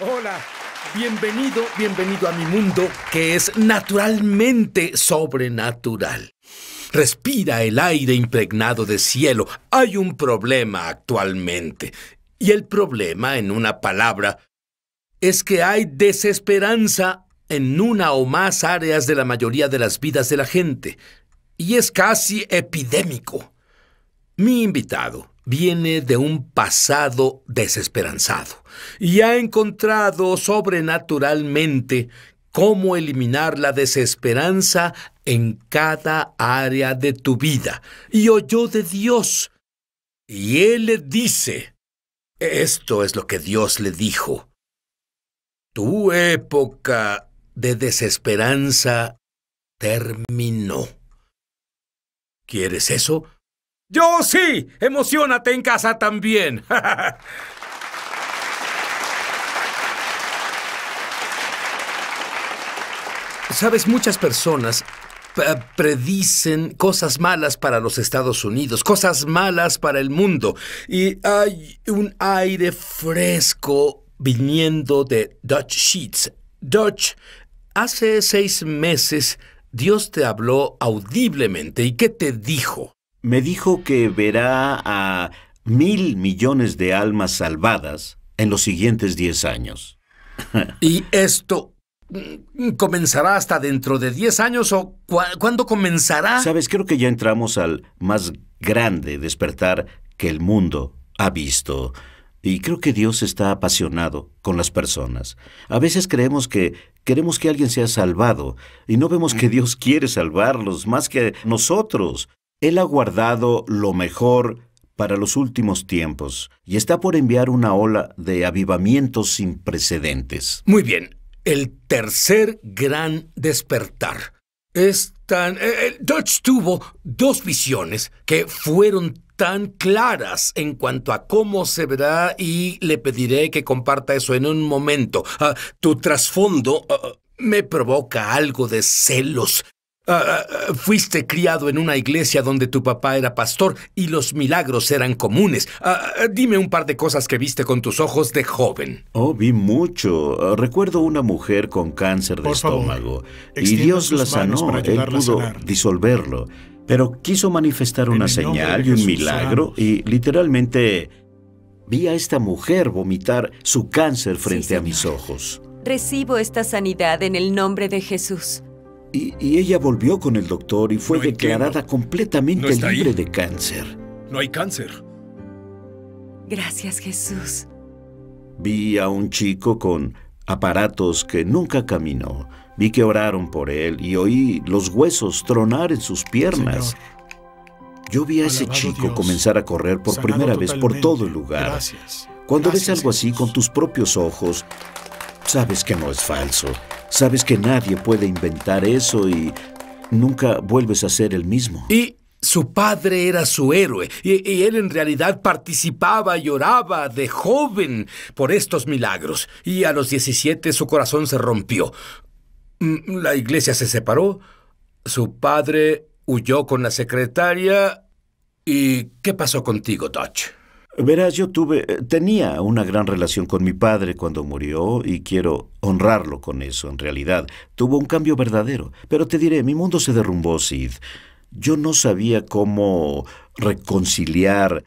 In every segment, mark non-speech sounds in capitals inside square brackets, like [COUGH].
Hola. Bienvenido, bienvenido a mi mundo que es naturalmente sobrenatural. Respira el aire impregnado de cielo. Hay un problema actualmente. Y el problema, en una palabra, es que hay desesperanza en una o más áreas de la mayoría de las vidas de la gente. Y es casi epidémico. Mi invitado, viene de un pasado desesperanzado y ha encontrado sobrenaturalmente cómo eliminar la desesperanza en cada área de tu vida. Y oyó de Dios. Y Él le dice, esto es lo que Dios le dijo. Tu época de desesperanza terminó. ¿Quieres eso? Yo sí, emocionate en casa también. [LAUGHS] Sabes, muchas personas eh, predicen cosas malas para los Estados Unidos, cosas malas para el mundo. Y hay un aire fresco viniendo de Dutch Sheets. Dutch, hace seis meses Dios te habló audiblemente. ¿Y qué te dijo? me dijo que verá a mil millones de almas salvadas en los siguientes diez años. [LAUGHS] ¿Y esto comenzará hasta dentro de diez años o cuándo comenzará? Sabes, creo que ya entramos al más grande despertar que el mundo ha visto. Y creo que Dios está apasionado con las personas. A veces creemos que queremos que alguien sea salvado y no vemos que Dios quiere salvarlos más que nosotros. Él ha guardado lo mejor para los últimos tiempos y está por enviar una ola de avivamientos sin precedentes. Muy bien, el tercer gran despertar. Es tan... Eh, eh, tuvo dos visiones que fueron tan claras en cuanto a cómo se verá y le pediré que comparta eso en un momento. Ah, tu trasfondo ah, ah, me provoca algo de celos Ah, ah, ah, fuiste criado en una iglesia donde tu papá era pastor y los milagros eran comunes. dime un par de cosas que viste con tus ojos de joven. Oh, vi mucho. Recuerdo una mujer con cáncer de estómago y Dios la sanó. Él pudo disolverlo, pero quiso manifestar una señal y un milagro y literalmente vi a esta mujer vomitar su cáncer frente a mis ojos. Recibo esta sanidad en el nombre de Jesús. Y, ella volvió con el doctor y fue declarada completamente libre de cáncer. No hay cáncer. Gracias, Jesús. Vi a un chico con aparatos que nunca caminó. Vi que oraron por él y oí los huesos tronar en sus piernas. Yo vi a ese chico comenzar a correr por primera vez por todo el lugar. Gracias. Cuando ves algo así con tus propios ojos, sabes que no es falso. Sabes que nadie puede inventar eso y nunca vuelves a ser el mismo. Y su padre era su héroe y, él en realidad participaba y oraba de joven por estos milagros. Y a los 17 su corazón se rompió. Mm, la iglesia se separó, su padre huyó con la secretaria. ¿Y qué pasó contigo, Dodge? Verás, yo tuve, eh, tenía una gran relación con mi padre cuando murió y quiero honrarlo con eso, en realidad. Tuvo un cambio verdadero. Pero te diré, mi mundo se derrumbó, Sid. Yo no sabía cómo reconciliar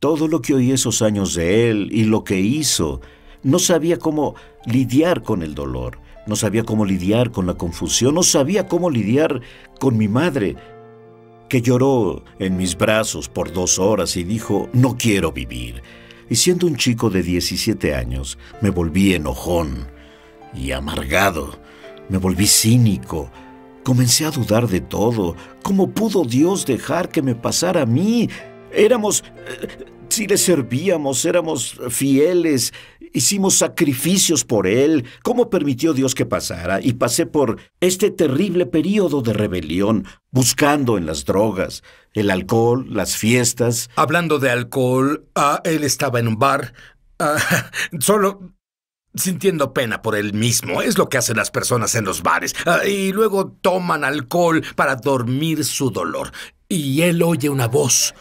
todo lo que oí esos años de él y lo que hizo. No sabía cómo lidiar con el dolor. No sabía cómo lidiar con la confusión. No sabía cómo lidiar con mi madre que lloró en mis brazos por dos horas y dijo, no quiero vivir. Y siendo un chico de 17 años, me volví enojón y amargado, me volví cínico, comencé a dudar de todo. ¿Cómo pudo Dios dejar que me pasara a mí? Éramos... Eh, si le servíamos, éramos fieles, hicimos sacrificios por él. ¿Cómo permitió Dios que pasara? Y pasé por este terrible periodo de rebelión, buscando en las drogas, el alcohol, las fiestas. Hablando de alcohol, ah, él estaba en un bar, ah, [LAUGHS] solo sintiendo pena por él mismo. Es lo que hacen las personas en los bares. Ah, y luego toman alcohol para dormir su dolor. Y él oye una voz.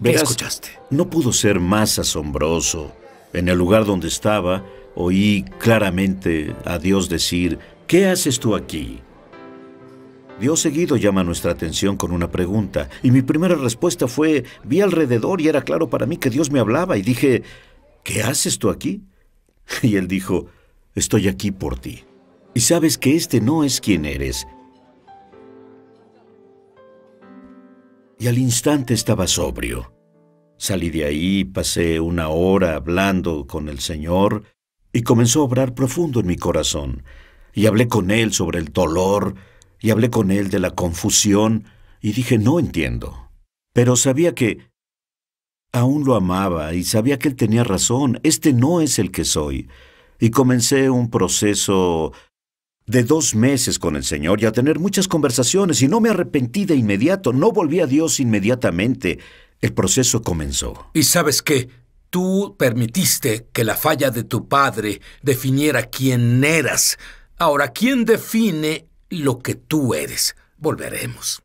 ¿Me escuchaste? No pudo ser más asombroso en el lugar donde estaba, oí claramente a Dios decir, ¿qué haces tú aquí? Dios seguido llama nuestra atención con una pregunta, y mi primera respuesta fue, vi alrededor y era claro para mí que Dios me hablaba, y dije, ¿qué haces tú aquí? Y él dijo, estoy aquí por ti, y sabes que este no es quien eres. Y al instante estaba sobrio. Salí de ahí, pasé una hora hablando con el Señor y comenzó a obrar profundo en mi corazón. Y hablé con Él sobre el dolor, y hablé con Él de la confusión, y dije, no entiendo. Pero sabía que aún lo amaba y sabía que Él tenía razón, este no es el que soy. Y comencé un proceso de dos meses con el Señor y a tener muchas conversaciones y no me arrepentí de inmediato, no volví a Dios inmediatamente, el proceso comenzó. ¿Y sabes qué? Tú permitiste que la falla de tu padre definiera quién eras. Ahora, ¿quién define lo que tú eres? Volveremos.